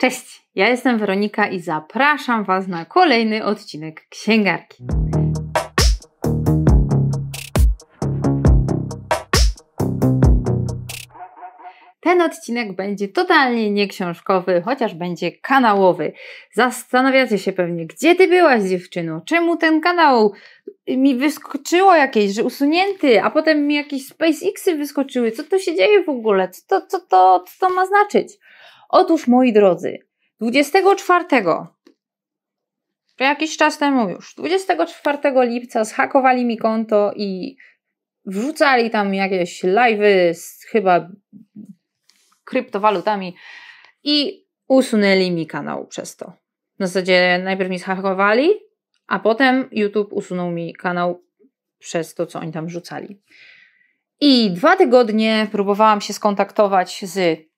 Cześć, ja jestem Weronika i zapraszam Was na kolejny odcinek Księgarki. Ten odcinek będzie totalnie nieksiążkowy, chociaż będzie kanałowy. Zastanawiacie się pewnie, gdzie ty byłaś, dziewczyno? Czemu ten kanał mi wyskoczyło jakieś, że usunięty, a potem mi jakieś SpaceXy wyskoczyły? Co tu się dzieje w ogóle? Co to, co to, co to ma znaczyć? Otóż, moi drodzy, 24 jakiś czas temu już, 24 lipca zhakowali mi konto i wrzucali tam jakieś live'y z chyba kryptowalutami i usunęli mi kanał przez to. W zasadzie najpierw mi zhakowali, a potem YouTube usunął mi kanał przez to, co oni tam rzucali. I dwa tygodnie próbowałam się skontaktować z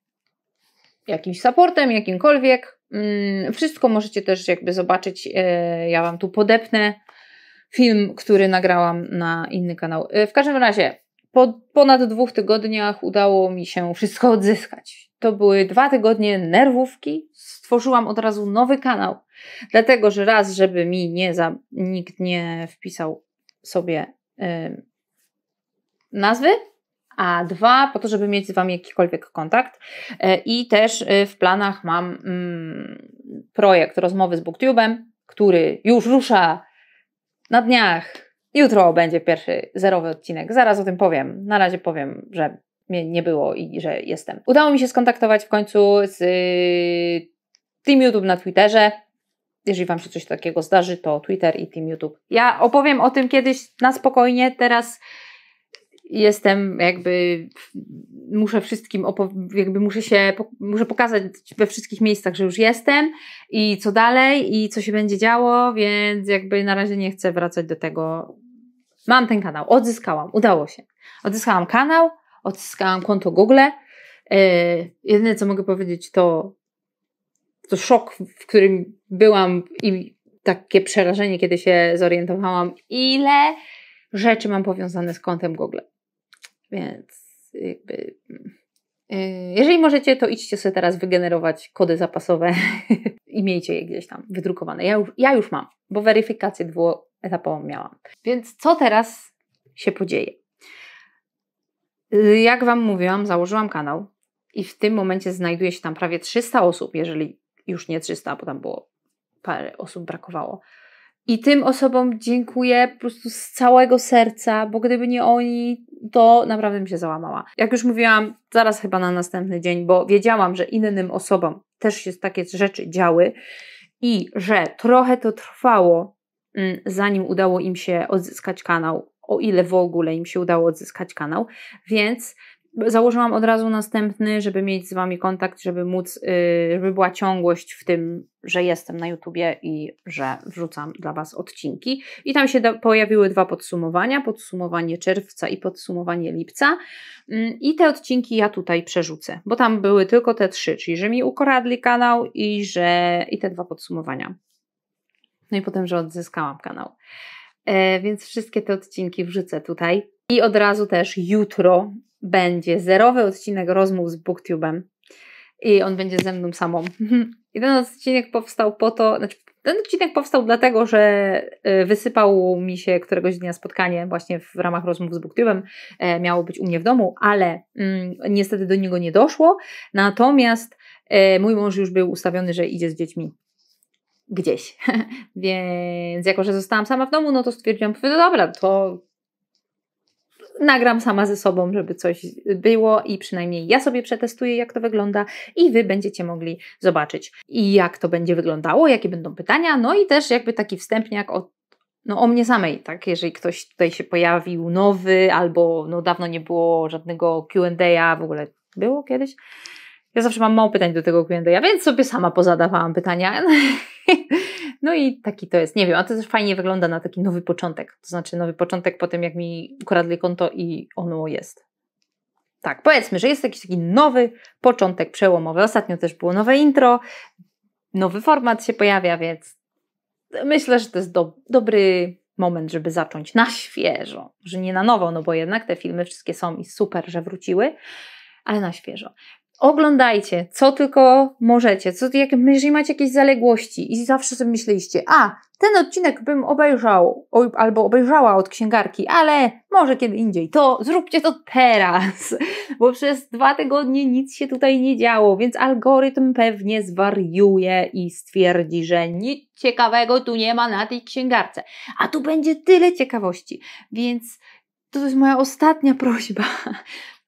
jakimś supportem, jakimkolwiek. Mm, wszystko możecie też jakby zobaczyć. E, ja Wam tu podepnę film, który nagrałam na inny kanał. E, w każdym razie, po ponad dwóch tygodniach udało mi się wszystko odzyskać. To były dwa tygodnie nerwówki. Stworzyłam od razu nowy kanał, dlatego że raz, żeby mi nie za, nikt nie wpisał sobie yy, nazwy, a dwa po to, żeby mieć z Wami jakikolwiek kontakt. E, I też e, w planach mam mm, projekt rozmowy z BookTube'em, który już rusza na dniach. Jutro będzie pierwszy zerowy odcinek. Zaraz o tym powiem. Na razie powiem, że mnie nie było i że jestem. Udało mi się skontaktować w końcu z y, Team YouTube na Twitterze. Jeżeli Wam się coś takiego zdarzy, to Twitter i Team YouTube. Ja opowiem o tym kiedyś na spokojnie. Teraz jestem jakby, muszę wszystkim, jakby muszę się, muszę pokazać we wszystkich miejscach, że już jestem i co dalej i co się będzie działo, więc jakby na razie nie chcę wracać do tego. Mam ten kanał, odzyskałam, udało się. Odzyskałam kanał, odzyskałam konto Google. Yy, jedyne co mogę powiedzieć to, to szok, w którym byłam i takie przerażenie, kiedy się zorientowałam, ile rzeczy mam powiązane z kontem Google. Więc jakby. Y, jeżeli możecie, to idźcie sobie teraz wygenerować kody zapasowe i miejcie je gdzieś tam wydrukowane. Ja już, ja już mam, bo weryfikację dwuetapową miałam. Więc co teraz się podzieje? Y, jak Wam mówiłam, założyłam kanał i w tym momencie znajduje się tam prawie 300 osób, jeżeli już nie 300, bo tam było parę osób brakowało. I tym osobom dziękuję po prostu z całego serca, bo gdyby nie oni, to naprawdę bym się załamała. Jak już mówiłam, zaraz chyba na następny dzień, bo wiedziałam, że innym osobom też się takie rzeczy działy i że trochę to trwało, mm, zanim udało im się odzyskać kanał, o ile w ogóle im się udało odzyskać kanał, więc założyłam od razu następny, żeby mieć z Wami kontakt, żeby móc, y, żeby była ciągłość w tym, że jestem na YouTubie i że wrzucam dla Was odcinki. I tam się pojawiły dwa podsumowania, podsumowanie czerwca i podsumowanie lipca. Mm, I te odcinki ja tutaj przerzucę, bo tam były tylko te trzy, czyli że mi ukoradli kanał i że i te dwa podsumowania. No i potem, że odzyskałam kanał. E, więc wszystkie te odcinki wrzucę tutaj. I od razu też jutro będzie zerowy odcinek rozmów z Booktubem. I on będzie ze mną samą. I ten odcinek powstał po to, znaczy ten odcinek powstał dlatego, że y, wysypał mi się któregoś dnia spotkanie właśnie w ramach rozmów z Booktubem. E, miało być u mnie w domu, ale mm, niestety do niego nie doszło. Natomiast e, mój mąż już był ustawiony, że idzie z dziećmi gdzieś. Więc jako, że zostałam sama w domu, no to stwierdziłam, no dobra, to nagram sama ze sobą, żeby coś było i przynajmniej ja sobie przetestuję, jak to wygląda i Wy będziecie mogli zobaczyć, i jak to będzie wyglądało, jakie będą pytania, no i też jakby taki wstępniak o no o mnie samej, tak? Jeżeli ktoś tutaj się pojawił nowy, albo no dawno nie było żadnego Q&A, w ogóle było kiedyś. Ja zawsze mam mało pytań do tego Q&A, więc sobie sama pozadawałam pytania. No i taki to jest, nie wiem, a to też fajnie wygląda na taki nowy początek, to znaczy nowy początek po tym, jak mi ukradli konto i ono jest. Tak, powiedzmy, że jest jakiś taki nowy początek przełomowy. Ostatnio też było nowe intro, nowy format się pojawia, więc myślę, że to jest do, dobry moment, żeby zacząć na świeżo, że nie na nowo, no bo jednak te filmy wszystkie są i super, że wróciły, ale na świeżo oglądajcie, co tylko możecie, co, jak, jeżeli macie jakieś zaległości i zawsze sobie myśleliście, a ten odcinek bym obejrzał albo obejrzała od księgarki, ale może kiedy indziej, to zróbcie to teraz, bo przez dwa tygodnie nic się tutaj nie działo, więc algorytm pewnie zwariuje i stwierdzi, że nic ciekawego tu nie ma na tej księgarce, a tu będzie tyle ciekawości, więc to jest moja ostatnia prośba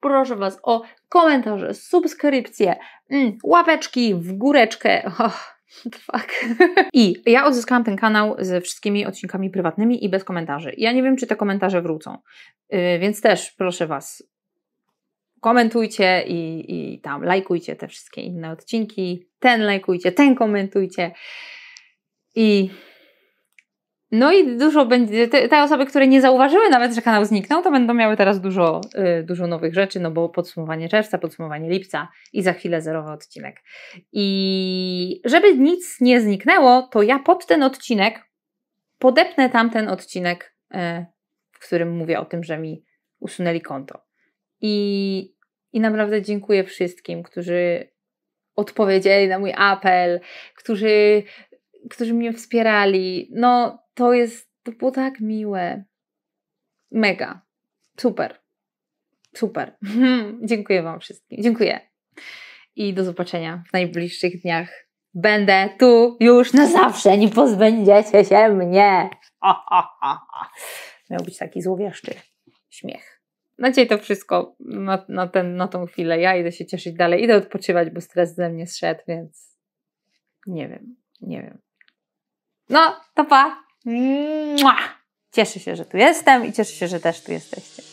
proszę Was o komentarze, subskrypcje, mm, łapeczki w góreczkę. Oh. Fuck. I ja odzyskałam ten kanał ze wszystkimi odcinkami prywatnymi i bez komentarzy. Ja nie wiem, czy te komentarze wrócą, yy, więc też proszę Was, komentujcie i, i, tam lajkujcie te wszystkie inne odcinki. Ten lajkujcie, ten komentujcie i no i dużo będzie, te, te, osoby, które nie zauważyły nawet, że kanał zniknął, to będą miały teraz dużo, y, dużo nowych rzeczy, no bo podsumowanie czerwca, podsumowanie lipca i za chwilę zerowy odcinek. I żeby nic nie zniknęło, to ja pod ten odcinek podepnę tamten odcinek, y, w którym mówię o tym, że mi usunęli konto. I, i naprawdę dziękuję wszystkim, którzy odpowiedzieli na mój apel, którzy którzy mnie wspierali. No, to jest, to było tak miłe. Mega. Super. Super. Dziękuję Wam wszystkim. Dziękuję. I do zobaczenia w najbliższych dniach. Będę tu już na zawsze. Nie pozbędziecie się mnie. Miał być taki złowieszczy śmiech. Na dzisiaj to wszystko na, na, ten, na tą chwilę. Ja idę się cieszyć dalej. Idę odpoczywać, bo stres ze mnie zszedł, więc nie wiem. Nie wiem. No, to pa. Mm. Mua. Cieszę się, że tu jestem i cieszę się, że też tu jesteście.